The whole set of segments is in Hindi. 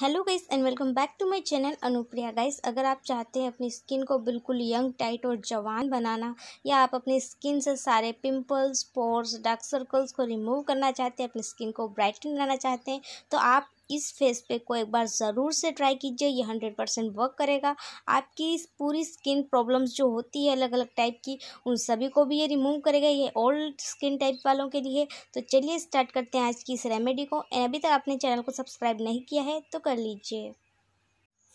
hello guys and welcome back to my channel Anupriya guys अगर आप चाहते हैं अपनी स्किन को बिल्कुल यंग टाइट और जवान बनाना या आप अपनी स्किन से सारे पिंपल्स पोर्स डार्क सर्कल्स को रिमूव करना चाहते हैं अपनी स्किन को ब्राइटन लाना चाहते हैं तो आप इस फेस पैक को एक बार ज़रूर से ट्राई कीजिए ये हंड्रेड परसेंट वर्क करेगा आपकी इस पूरी स्किन प्रॉब्लम्स जो होती है अलग अलग टाइप की उन सभी को भी ये रिमूव करेगा ये ओल्ड स्किन टाइप वालों के लिए तो चलिए स्टार्ट करते हैं आज की इस रेमेडी को अभी तक आपने चैनल को सब्सक्राइब नहीं किया है तो कर लीजिए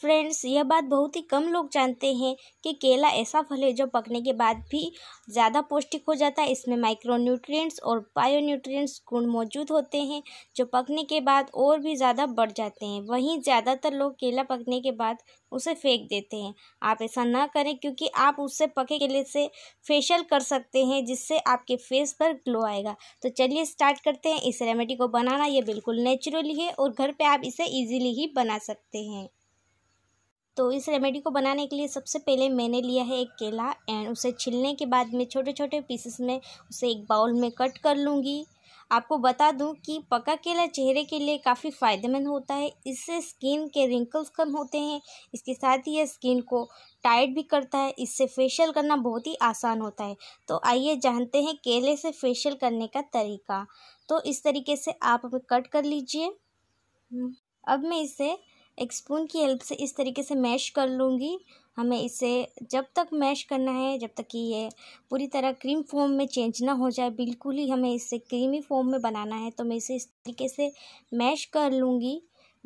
फ्रेंड्स यह बात बहुत ही कम लोग जानते हैं कि केला ऐसा फल है जो पकने के बाद भी ज़्यादा पौष्टिक हो जाता है इसमें माइक्रो और बायो न्यूट्रिएंट्स गुण मौजूद होते हैं जो पकने के बाद और भी ज़्यादा बढ़ जाते हैं वहीं ज़्यादातर लोग केला पकने के बाद उसे फेंक देते हैं आप ऐसा ना करें क्योंकि आप उससे पके केले से फेशियल कर सकते हैं जिससे आपके फेस पर ग्लो आएगा तो चलिए स्टार्ट करते हैं इस रेमेडी को बनाना ये बिल्कुल नेचुरली है और घर पर आप इसे ईजिली ही बना सकते हैं तो इस रेमेडी को बनाने के लिए सबसे पहले मैंने लिया है एक केला एंड उसे छिलने के बाद में छोटे छोटे पीसेस में उसे एक बाउल में कट कर लूँगी आपको बता दूं कि पका केला चेहरे के लिए काफ़ी फ़ायदेमंद होता है इससे स्किन के रिंकल्स कम होते हैं इसके साथ ही यह स्किन को टाइट भी करता है इससे फेशियल करना बहुत ही आसान होता है तो आइए जानते हैं केले से फेशियल करने का तरीका तो इस तरीके से आप कट कर लीजिए अब मैं इसे एक स्पून की हेल्प से इस तरीके से मैश कर लूँगी हमें इसे जब तक मैश करना है जब तक कि ये पूरी तरह क्रीम फॉर्म में चेंज ना हो जाए बिल्कुल ही हमें इसे क्रीमी फॉर्म में बनाना है तो मैं इसे इस तरीके से मैश कर लूँगी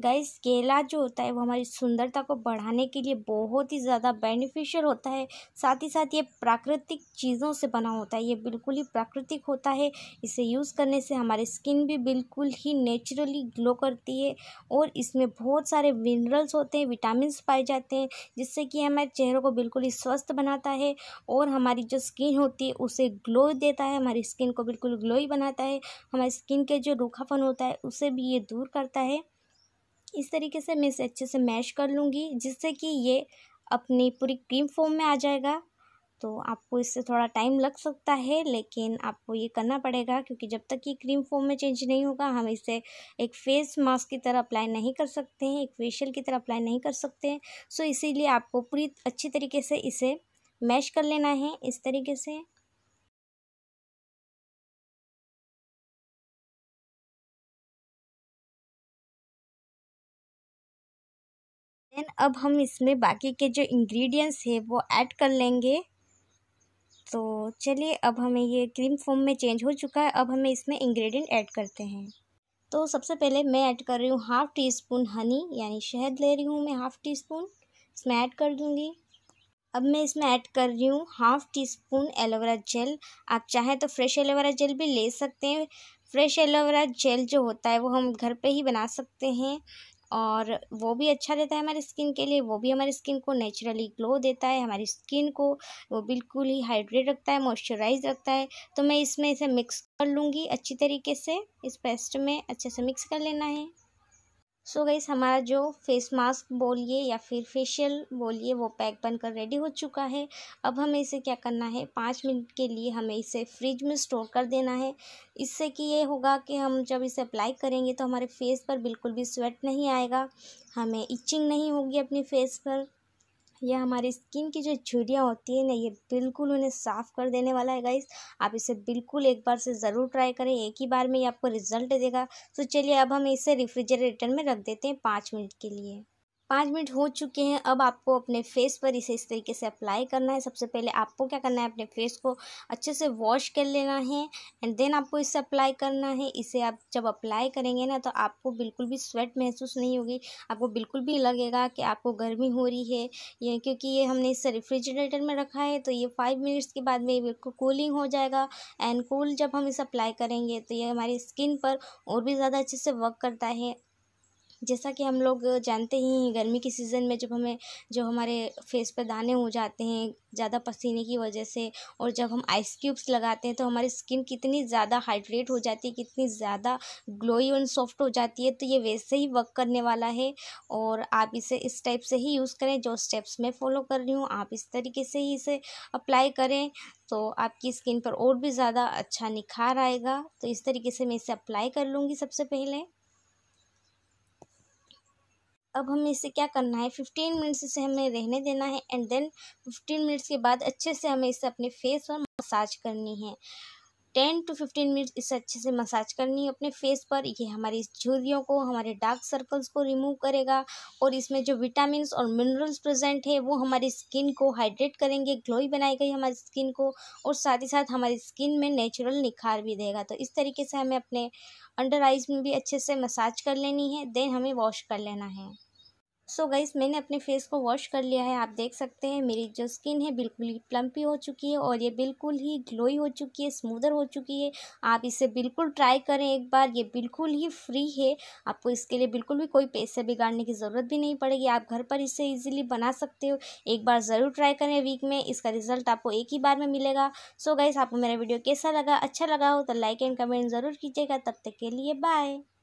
गाइस केला जो होता है वो हमारी सुंदरता को बढ़ाने के लिए बहुत ही ज़्यादा बेनिफिशियल होता है साथ ही साथ ये प्राकृतिक चीज़ों से बना होता है ये बिल्कुल ही प्राकृतिक होता है इसे यूज़ करने से हमारी स्किन भी बिल्कुल ही नेचुरली ग्लो करती है और इसमें बहुत सारे मिनरल्स होते हैं विटामिन पाए जाते हैं जिससे कि हमारे चेहरों को बिल्कुल ही स्वस्थ बनाता है और हमारी जो स्किन होती है उसे ग्लो देता है हमारी स्किन को बिल्कुल ग्लोई बनाता है हमारी स्किन के जो रूखापन होता है उसे भी ये दूर करता है इस तरीके से मैं इसे अच्छे से मैश कर लूँगी जिससे कि ये अपनी पूरी क्रीम फॉर्म में आ जाएगा तो आपको इससे थोड़ा टाइम लग सकता है लेकिन आपको ये करना पड़ेगा क्योंकि जब तक ये क्रीम फॉर्म में चेंज नहीं होगा हम इसे एक फेस मास्क की तरह अप्लाई नहीं कर सकते हैं एक फेशियल की तरह अप्लाई नहीं कर सकते हैं सो इसीलिए आपको पूरी अच्छी तरीके से इसे मैश कर लेना है इस तरीके से देन अब हम इसमें बाकी के जो इंग्रेडिएंट्स है वो ऐड कर लेंगे तो चलिए अब हमें ये क्रीम फॉर्म में चेंज हो चुका है अब हमें इसमें इंग्रेडिएंट ऐड करते हैं तो सबसे पहले मैं ऐड कर रही हूँ हाफ़ टी स्पून हनी यानी शहद ले रही हूँ मैं हाफ़ टी स्पून इसमें ऐड कर दूँगी अब मैं इसमें ऐड कर रही हूँ half teaspoon aloe vera gel आप चाहें तो फ्रेश एलोवेरा जेल भी ले सकते हैं फ्रेश एलोवेरा जेल जो होता है वो हम घर पे ही बना सकते हैं और वो भी अच्छा रहता है हमारी स्किन के लिए वो भी हमारी स्किन को नेचुरली ग्लो देता है हमारी स्किन को वो बिल्कुल ही हाइड्रेट रखता है मॉइस्चराइज रखता है तो मैं इसमें इसे मिक्स कर लूँगी अच्छी तरीके से इस पेस्ट में अच्छे से मिक्स कर लेना है सो so गईस हमारा जो फेस मास्क बोलिए या फिर फेशियल बोलिए वो पैक बनकर रेडी हो चुका है अब हमें इसे क्या करना है पाँच मिनट के लिए हमें इसे फ्रिज में स्टोर कर देना है इससे कि ये होगा कि हम जब इसे अप्लाई करेंगे तो हमारे फेस पर बिल्कुल भी स्वेट नहीं आएगा हमें इचिंग नहीं होगी अपने फेस पर यह हमारी स्किन की जो झुरियाँ होती है ना ये बिल्कुल उन्हें साफ़ कर देने वाला है गाइस आप इसे बिल्कुल एक बार से ज़रूर ट्राई करें एक ही बार में ये आपको रिजल्ट देगा तो चलिए अब हम इसे रेफ्रिजरेटर में रख देते हैं पाँच मिनट के लिए पाँच मिनट हो चुके हैं अब आपको अपने फेस पर इसे इस तरीके से अप्लाई करना है सबसे पहले आपको क्या करना है अपने फेस को अच्छे से वॉश कर लेना है एंड देन आपको इसे अप्लाई करना है इसे आप जब अप्लाई करेंगे ना तो आपको बिल्कुल भी स्वेट महसूस नहीं होगी आपको बिल्कुल भी लगेगा कि आपको गर्मी हो रही है ये क्योंकि ये हमने इसे रेफ्रिजरेटर में रखा है तो ये फाइव मिनट्स के बाद में ये बिल्कुल कूलिंग हो जाएगा एंड कूल जब हम इसे अप्लाई करेंगे तो ये हमारी स्किन पर और भी ज़्यादा अच्छे से वर्क करता है जैसा कि हम लोग जानते ही हैं गर्मी के सीज़न में जब हमें जो हमारे फेस पर दाने हो जाते हैं ज़्यादा पसीने की वजह से और जब हम आइस क्यूब्स लगाते हैं तो हमारी स्किन कितनी ज़्यादा हाइड्रेट हो जाती है कितनी ज़्यादा ग्लोई और सॉफ्ट हो जाती है तो ये वैसे ही वर्क करने वाला है और आप इसे इस टाइप से ही यूज़ करें जो स्टेप्स मैं फॉलो कर रही हूँ आप इस तरीके से ही इसे अप्लाई करें तो आपकी स्किन पर और भी ज़्यादा अच्छा निखार आएगा तो इस तरीके से मैं इसे अप्लाई कर लूँगी सबसे पहले अब हमें इसे क्या करना है फिफ्टीन मिनट्स इसे हमें रहने देना है एंड देन फिफ्टीन मिनट्स के बाद अच्छे से हमें इसे अपने फेस पर मसाज करनी है टेन टू फिफ्टीन मिनट्स इसे अच्छे से मसाज करनी है अपने फेस पर ये हमारी झुरियों को हमारे डार्क सर्कल्स को रिमूव करेगा और इसमें जो विटामिन और मिनरल्स प्रेजेंट है वो हमारी स्किन को हाइड्रेट करेंगे ग्लोई बनाएगा हमारी स्किन को और साथ ही साथ हमारी स्किन में नेचुरल निखार भी देगा तो इस तरीके से हमें अपने अंडर आइज़ में भी अच्छे से मसाज कर लेनी है देन हमें वॉश कर लेना है सो so गाइस मैंने अपने फेस को वॉश कर लिया है आप देख सकते हैं मेरी जो स्किन है बिल्कुल ही प्लम्पी हो चुकी है और ये बिल्कुल ही ग्लोई हो चुकी है स्मूदर हो चुकी है आप इसे बिल्कुल ट्राई करें एक बार ये बिल्कुल ही फ्री है आपको इसके लिए बिल्कुल भी कोई पैसे बिगाड़ने की ज़रूरत भी नहीं पड़ेगी आप घर पर इसे ईजिली बना सकते हो एक बार ज़रूर ट्राई करें वीक में इसका रिजल्ट आपको एक ही बार में मिलेगा सो so गाइस आपको मेरा वीडियो कैसा लगा अच्छा लगा हो तो लाइक एंड कमेंट ज़रूर कीजिएगा तब तक के लिए बाय